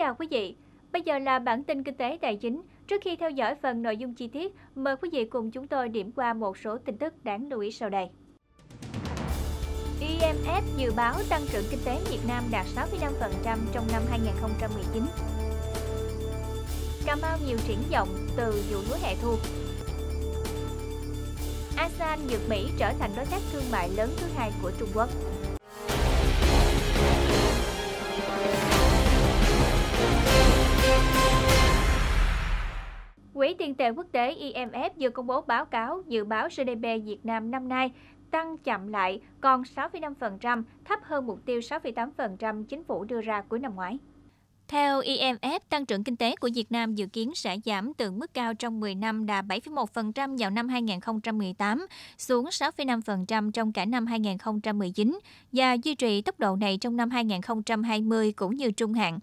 chào quý vị. Bây giờ là bản tin kinh tế tài chính. Trước khi theo dõi phần nội dung chi tiết, mời quý vị cùng chúng tôi điểm qua một số tin tức đáng lưu ý sau đây. IMF dự báo tăng trưởng kinh tế Việt Nam đạt 6,5% trong năm 2019. Cà Mau nhiều triển vọng từ vụ lúa hè thu. ASEAN dược Mỹ trở thành đối tác thương mại lớn thứ hai của Trung Quốc. tiền tệ quốc tế IMF vừa công bố báo cáo dự báo GDP Việt Nam năm nay tăng chậm lại còn 6,5%, thấp hơn mục tiêu 6,8% chính phủ đưa ra cuối năm ngoái. Theo IMF, tăng trưởng kinh tế của Việt Nam dự kiến sẽ giảm từ mức cao trong 10 năm là 7,1% vào năm 2018 xuống 6,5% trong cả năm 2019 và duy trì tốc độ này trong năm 2020 cũng như trung hạn.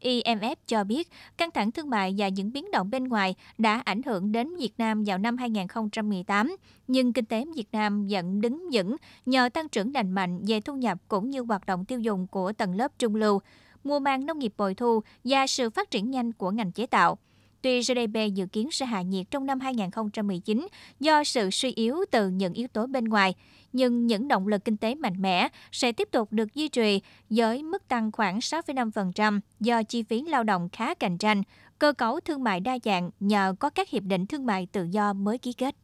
IMF cho biết căng thẳng thương mại và những biến động bên ngoài đã ảnh hưởng đến Việt Nam vào năm 2018, nhưng kinh tế Việt Nam vẫn đứng vững nhờ tăng trưởng lành mạnh về thu nhập cũng như hoạt động tiêu dùng của tầng lớp trung lưu, mùa màng nông nghiệp bội thu và sự phát triển nhanh của ngành chế tạo. Tuy GDP dự kiến sẽ hạ nhiệt trong năm 2019 do sự suy yếu từ những yếu tố bên ngoài, nhưng những động lực kinh tế mạnh mẽ sẽ tiếp tục được duy trì với mức tăng khoảng 6,5% do chi phí lao động khá cạnh tranh, cơ cấu thương mại đa dạng nhờ có các hiệp định thương mại tự do mới ký kết.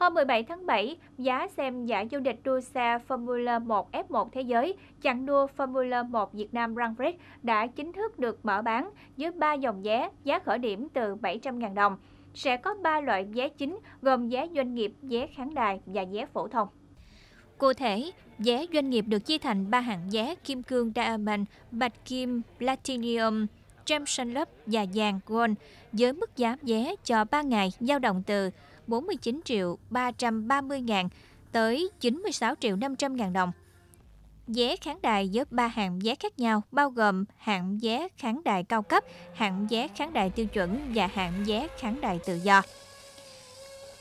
Hôm 17 tháng 7, giá xem giải vô địch đua xe Formula 1 F1 thế giới, chặng đua Formula 1 Việt Nam Grand Prix đã chính thức được mở bán dưới 3 dòng vé, giá khởi điểm từ 700.000 đồng. Sẽ có 3 loại vé chính gồm vé doanh nghiệp, vé khán đài và vé phổ thông. Cụ thể, vé doanh nghiệp được chia thành 3 hạng vé kim cương diamond, bạch kim, platinum, gem sunlop và vàng gold với mức giá vé cho 3 ngày dao động từ 49 triệu 330 ngàn tới 96 triệu 500 ngàn đồng. Vé khán đài với 3 hạng vé khác nhau, bao gồm hạng vé khán đài cao cấp, hạng vé khán đài tiêu chuẩn và hạng vé khán đài tự do.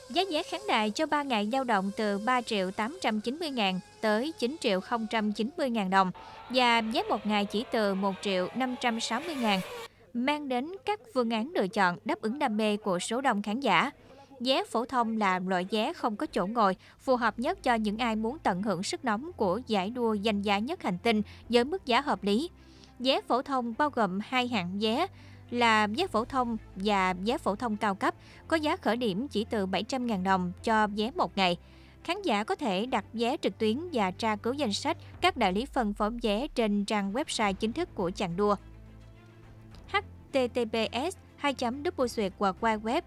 Giá vé khán đài cho 3 ngày dao động từ 3 triệu 890 ngàn tới 9 triệu 090 ngàn đồng và vé một ngày chỉ từ 1 triệu 560 ngàn, mang đến các phương án lựa chọn đáp ứng đam mê của số đông khán giả. Vé phổ thông là loại vé không có chỗ ngồi, phù hợp nhất cho những ai muốn tận hưởng sức nóng của giải đua danh giá nhất hành tinh với mức giá hợp lý. Vé phổ thông bao gồm hai hạng vé là vé phổ thông và vé phổ thông cao cấp, có giá khởi điểm chỉ từ 700.000 đồng cho vé một ngày. Khán giả có thể đặt vé trực tuyến và tra cứu danh sách các đại lý phân phối vé trên trang website chính thức của chặng đua. https 2 double duyệt qua web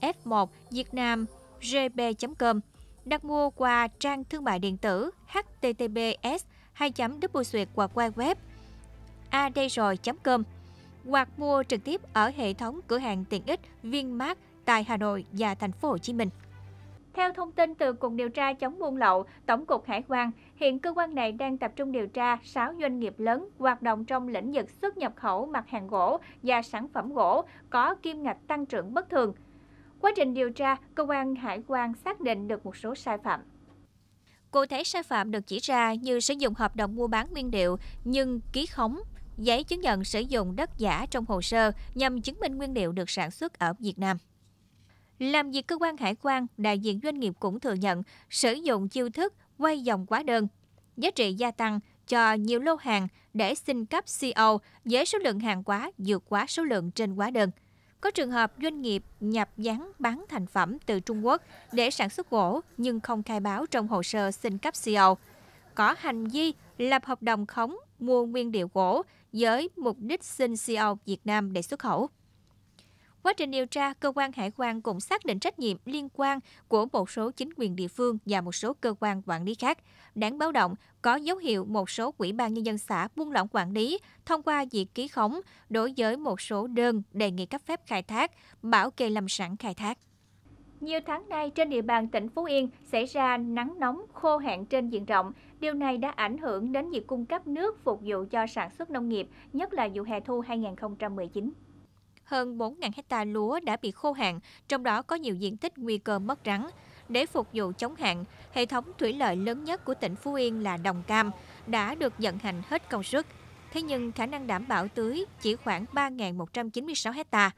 f1 việt nam gb.com đặt mua qua trang thương mại điện tử https 2 double duyệt qua web adroy.com hoặc mua trực tiếp ở hệ thống cửa hàng tiện ích Vinmart tại Hà Nội và thành phố Hồ Chí Minh. Theo thông tin từ Cục điều tra chống buôn lậu, Tổng cục Hải quan, hiện cơ quan này đang tập trung điều tra 6 doanh nghiệp lớn hoạt động trong lĩnh vực xuất nhập khẩu mặt hàng gỗ và sản phẩm gỗ có kim ngạch tăng trưởng bất thường. Quá trình điều tra, cơ quan hải quan xác định được một số sai phạm. Cụ thể sai phạm được chỉ ra như sử dụng hợp đồng mua bán nguyên liệu nhưng ký khống giấy chứng nhận sử dụng đất giả trong hồ sơ nhằm chứng minh nguyên liệu được sản xuất ở Việt Nam. Làm việc cơ quan hải quan, đại diện doanh nghiệp cũng thừa nhận sử dụng chiêu thức quay dòng quá đơn. Giá trị gia tăng cho nhiều lô hàng để xin cấp CO e với số lượng hàng quá vượt quá số lượng trên quá đơn. Có trường hợp doanh nghiệp nhập dán bán thành phẩm từ Trung Quốc để sản xuất gỗ nhưng không khai báo trong hồ sơ xin cấp CO. E Có hành vi lập hợp đồng khống mua nguyên liệu gỗ với mục đích xin CO e Việt Nam để xuất khẩu. Quá trình điều tra, cơ quan hải quan cũng xác định trách nhiệm liên quan của một số chính quyền địa phương và một số cơ quan quản lý khác. Đáng báo động, có dấu hiệu một số quỹ ban nhân dân xã buông lỏng quản lý thông qua việc ký khống đối với một số đơn đề nghị cấp phép khai thác, bảo kê lâm sản khai thác. Nhiều tháng nay trên địa bàn tỉnh Phú Yên xảy ra nắng nóng khô hạn trên diện rộng. Điều này đã ảnh hưởng đến việc cung cấp nước phục vụ cho sản xuất nông nghiệp, nhất là vụ hè thu 2019 hơn 4.000 hecta lúa đã bị khô hạn, trong đó có nhiều diện tích nguy cơ mất trắng. Để phục vụ chống hạn, hệ thống thủy lợi lớn nhất của tỉnh Phú Yên là Đồng Cam đã được vận hành hết công suất. Thế nhưng khả năng đảm bảo tưới chỉ khoảng 3.196 hecta.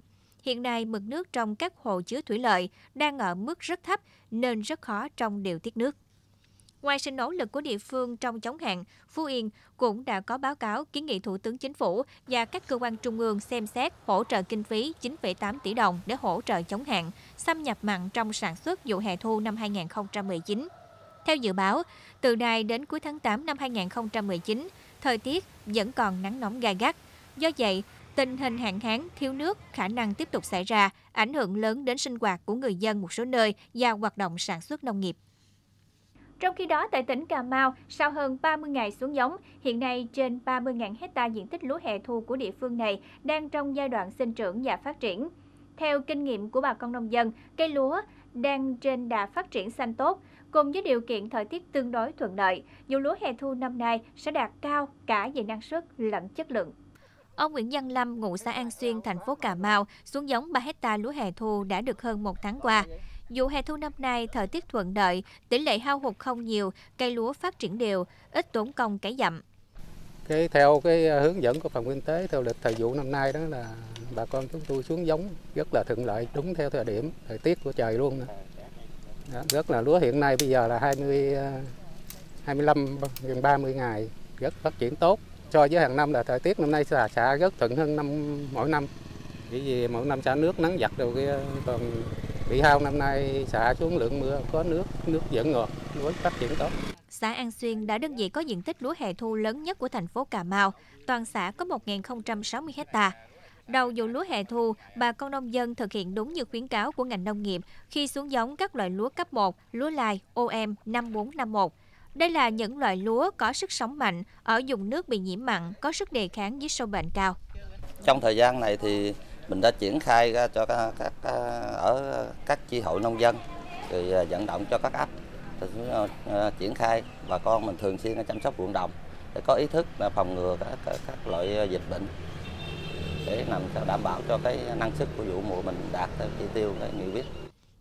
Hiện nay, mực nước trong các hồ chứa thủy lợi đang ở mức rất thấp nên rất khó trong điều tiết nước. Ngoài sự nỗ lực của địa phương trong chống hạn, Phú Yên cũng đã có báo cáo kiến nghị Thủ tướng Chính phủ và các cơ quan trung ương xem xét hỗ trợ kinh phí 9,8 tỷ đồng để hỗ trợ chống hạn, xâm nhập mặn trong sản xuất vụ hè thu năm 2019. Theo dự báo, từ nay đến cuối tháng 8 năm 2019, thời tiết vẫn còn nắng nóng gai gắt. Do vậy, tình hình hạn hán, thiếu nước khả năng tiếp tục xảy ra, ảnh hưởng lớn đến sinh hoạt của người dân một số nơi và hoạt động sản xuất nông nghiệp. Trong khi đó, tại tỉnh Cà Mau, sau hơn 30 ngày xuống giống, hiện nay trên 30.000 hecta diện tích lúa hè thu của địa phương này đang trong giai đoạn sinh trưởng và phát triển. Theo kinh nghiệm của bà con nông dân, cây lúa đang trên đà phát triển xanh tốt, cùng với điều kiện thời tiết tương đối thuận lợi, dù lúa hè thu năm nay sẽ đạt cao cả về năng suất lẫn chất lượng. Ông Nguyễn Văn Lâm, ngụ xã An Xuyên, thành phố Cà Mau, xuống giống 3 hecta lúa hè thu đã được hơn một tháng qua. Dù hè thu năm nay thời tiết thuận lợi, tỷ lệ hao hụt không nhiều, cây lúa phát triển đều, ít tốn công cải dặm. Cái theo cái à, hướng dẫn của phòng kinh tế theo lịch thời vụ năm nay đó là bà con chúng tôi xuống giống rất là thuận lợi đúng theo thời điểm thời tiết của trời luôn. Đó. rất là lúa hiện nay bây giờ là 20 25 à, gần 30 ngày rất phát triển tốt so với hàng năm là thời tiết năm nay xả xả rất thuận hơn năm mỗi năm bởi vì mỗi năm xả nước nắng giặt đâu kia còn Bị hao năm nay xả xuống lượng mưa có nước, nước vẫn ngọt, lúa phát triển tốt. Xã An Xuyên đã đơn vị có diện tích lúa hè thu lớn nhất của thành phố Cà Mau. Toàn xã có 1.060 hecta. Đầu vụ lúa hè thu, bà con nông dân thực hiện đúng như khuyến cáo của ngành nông nghiệp khi xuống giống các loại lúa cấp 1, lúa lai, OM 5451. Đây là những loại lúa có sức sống mạnh, ở vùng nước bị nhiễm mặn, có sức đề kháng với sâu bệnh cao. Trong thời gian này thì mình đã triển khai ra cho các, các ở các chi hội nông dân thì à, vận động cho các ấp à, à, triển khai bà con mình thường xuyên chăm sóc ruộng đồng để có ý thức là phòng ngừa các, các, các loại dịch bệnh để làm sao đảm bảo cho cái năng suất của vụ mùa mình đạt theo chỉ tiêu cái nghị quyết.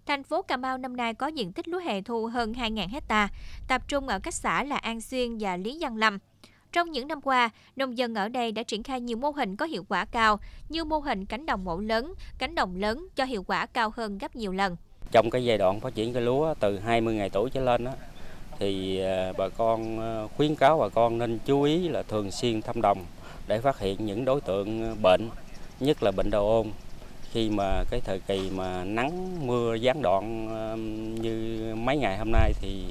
Thành phố Cà Mau năm nay có diện tích lúa hè thu hơn 2.000 hecta, tập trung ở các xã là An Xuyên và Lý Văn Lâm. Trong những năm qua, nông dân ở đây đã triển khai nhiều mô hình có hiệu quả cao như mô hình cánh đồng mẫu lớn, cánh đồng lớn cho hiệu quả cao hơn gấp nhiều lần. Trong cái giai đoạn phát triển cây lúa từ 20 ngày tuổi trở lên đó, thì à, bà con à, khuyến cáo bà con nên chú ý là thường xuyên thăm đồng để phát hiện những đối tượng bệnh, nhất là bệnh đầu ôn khi mà cái thời kỳ mà nắng mưa gián đoạn à, như mấy ngày hôm nay thì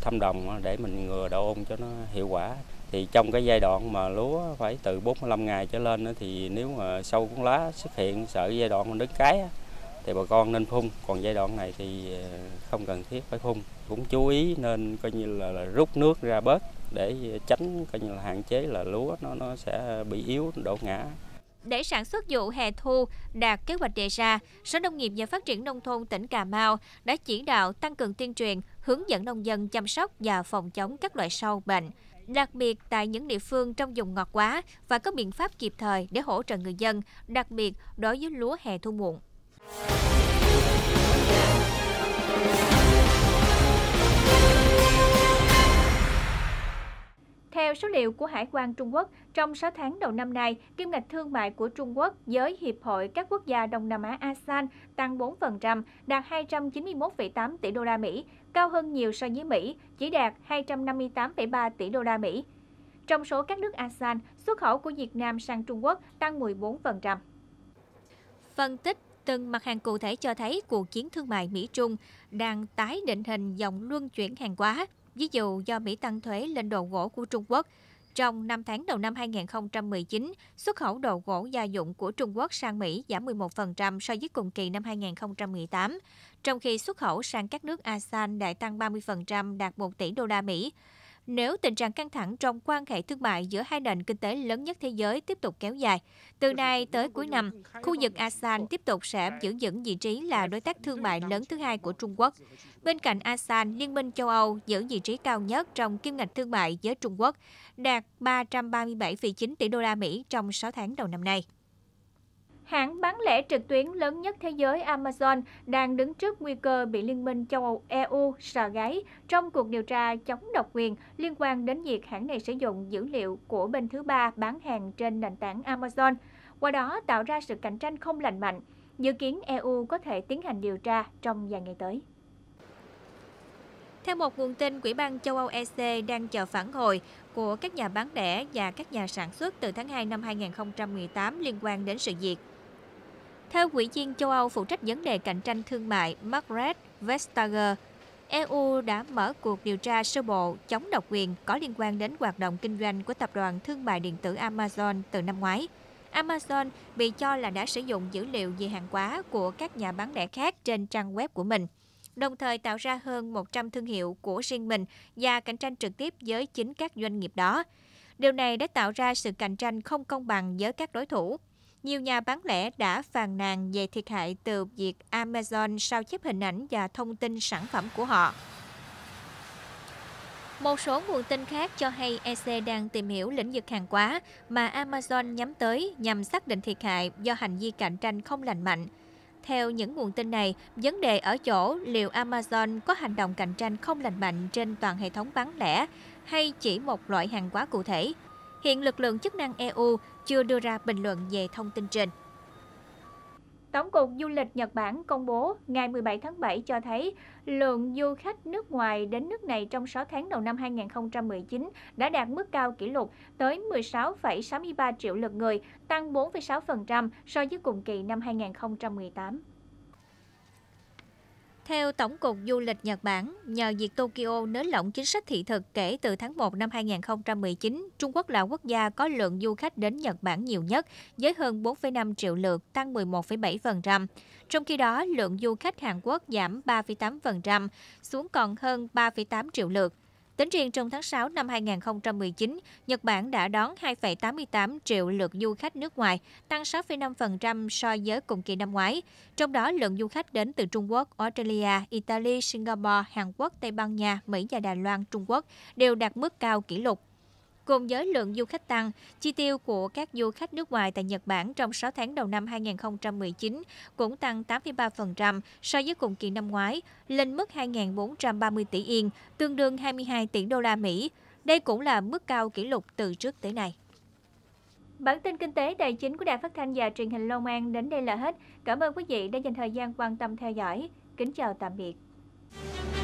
thăm đồng để mình ngừa đầu ôn cho nó hiệu quả thì trong cái giai đoạn mà lúa phải từ 45 ngày trở lên thì nếu mà sâu cuốn lá xuất hiện sợ giai đoạn đứt cái thì bà con nên phun còn giai đoạn này thì ờ, không cần thiết phải phun cũng chú ý nên coi như là, là rút nước ra bớt để tránh coi như là hạn chế là lúa nó nó sẽ bị yếu đổ ngã để sản xuất vụ hè thu đạt kế hoạch đề ra, Sở Nông nghiệp và Phát triển Nông thôn tỉnh Cà Mau đã chỉ đạo tăng cường tuyên truyền, hướng dẫn nông dân chăm sóc và phòng chống các loại sâu bệnh đặc biệt tại những địa phương trong vùng ngọt quá và có biện pháp kịp thời để hỗ trợ người dân, đặc biệt đối với lúa hè thu muộn. số liệu của Hải quan Trung Quốc, trong 6 tháng đầu năm nay, kim ngạch thương mại của Trung Quốc với Hiệp hội các quốc gia Đông Nam Á ASEAN tăng 4%, đạt 291,8 tỷ đô la Mỹ, cao hơn nhiều so với Mỹ, chỉ đạt 258,3 tỷ đô la Mỹ. Trong số các nước ASEAN, xuất khẩu của Việt Nam sang Trung Quốc tăng 14%. Phân tích từng mặt hàng cụ thể cho thấy cuộc chiến thương mại Mỹ-Trung đang tái định hình dòng luân chuyển hàng hóa ví dụ do Mỹ tăng thuế lên đồ gỗ của Trung Quốc. Trong 5 tháng đầu năm 2019, xuất khẩu đồ gỗ gia dụng của Trung Quốc sang Mỹ giảm 11% so với cùng kỳ năm 2018, trong khi xuất khẩu sang các nước ASEAN đã tăng 30% đạt 1 tỷ đô la Mỹ. Nếu tình trạng căng thẳng trong quan hệ thương mại giữa hai nền kinh tế lớn nhất thế giới tiếp tục kéo dài, từ nay tới cuối năm, khu vực ASEAN tiếp tục sẽ giữ vững vị trí là đối tác thương mại lớn thứ hai của Trung Quốc. Bên cạnh ASEAN, Liên minh châu Âu giữ vị trí cao nhất trong kim ngạch thương mại với Trung Quốc, đạt 337,9 tỷ đô la Mỹ trong 6 tháng đầu năm nay. Hãng bán lẻ trực tuyến lớn nhất thế giới Amazon đang đứng trước nguy cơ bị Liên minh châu Âu EU sờ gáy trong cuộc điều tra chống độc quyền liên quan đến việc hãng này sử dụng dữ liệu của bên thứ ba bán hàng trên nền tảng Amazon, qua đó tạo ra sự cạnh tranh không lành mạnh. Dự kiến EU có thể tiến hành điều tra trong vài ngày tới. Theo một nguồn tin, Quỹ ban châu Âu EC đang chờ phản hồi của các nhà bán lẻ và các nhà sản xuất từ tháng 2 năm 2018 liên quan đến sự việc. Theo quỹ viên châu Âu phụ trách vấn đề cạnh tranh thương mại Margaret Vestager, EU đã mở cuộc điều tra sơ bộ chống độc quyền có liên quan đến hoạt động kinh doanh của tập đoàn thương mại điện tử Amazon từ năm ngoái. Amazon bị cho là đã sử dụng dữ liệu về hàng hóa của các nhà bán lẻ khác trên trang web của mình, đồng thời tạo ra hơn 100 thương hiệu của riêng mình và cạnh tranh trực tiếp với chính các doanh nghiệp đó. Điều này đã tạo ra sự cạnh tranh không công bằng với các đối thủ nhiều nhà bán lẻ đã phàn nàn về thiệt hại từ việc Amazon sao chép hình ảnh và thông tin sản phẩm của họ. Một số nguồn tin khác cho hay EC đang tìm hiểu lĩnh vực hàng hóa mà Amazon nhắm tới nhằm xác định thiệt hại do hành vi cạnh tranh không lành mạnh. Theo những nguồn tin này, vấn đề ở chỗ liệu Amazon có hành động cạnh tranh không lành mạnh trên toàn hệ thống bán lẻ hay chỉ một loại hàng hóa cụ thể – Hiện lực lượng chức năng EU chưa đưa ra bình luận về thông tin trên. Tổng cục Du lịch Nhật Bản công bố ngày 17 tháng 7 cho thấy lượng du khách nước ngoài đến nước này trong 6 tháng đầu năm 2019 đã đạt mức cao kỷ lục tới 16,63 triệu lượt người, tăng 4,6% so với cùng kỳ năm 2018. Theo Tổng cục Du lịch Nhật Bản, nhờ việc Tokyo nới lỏng chính sách thị thực kể từ tháng 1 năm 2019, Trung Quốc là quốc gia có lượng du khách đến Nhật Bản nhiều nhất, với hơn 4,5 triệu lượt, tăng 11,7%. Trong khi đó, lượng du khách Hàn Quốc giảm 3,8%, xuống còn hơn 3,8 triệu lượt. Tính riêng trong tháng 6 năm 2019, Nhật Bản đã đón 2,88 triệu lượt du khách nước ngoài, tăng 6,5% so với cùng kỳ năm ngoái. Trong đó, lượng du khách đến từ Trung Quốc, Australia, Italy, Singapore, Hàn Quốc, Tây Ban Nha, Mỹ và Đài Loan, Trung Quốc đều đạt mức cao kỷ lục cùng với lượng du khách tăng, chi tiêu của các du khách nước ngoài tại Nhật Bản trong 6 tháng đầu năm 2019 cũng tăng 8,3% so với cùng kỳ năm ngoái, lên mức 2.430 tỷ yên, tương đương 22 tỷ đô la Mỹ. Đây cũng là mức cao kỷ lục từ trước tới nay. Bản tin kinh tế tài chính của Đài Phát thanh và Truyền hình Long An đến đây là hết. Cảm ơn quý vị đã dành thời gian quan tâm theo dõi. Kính chào tạm biệt.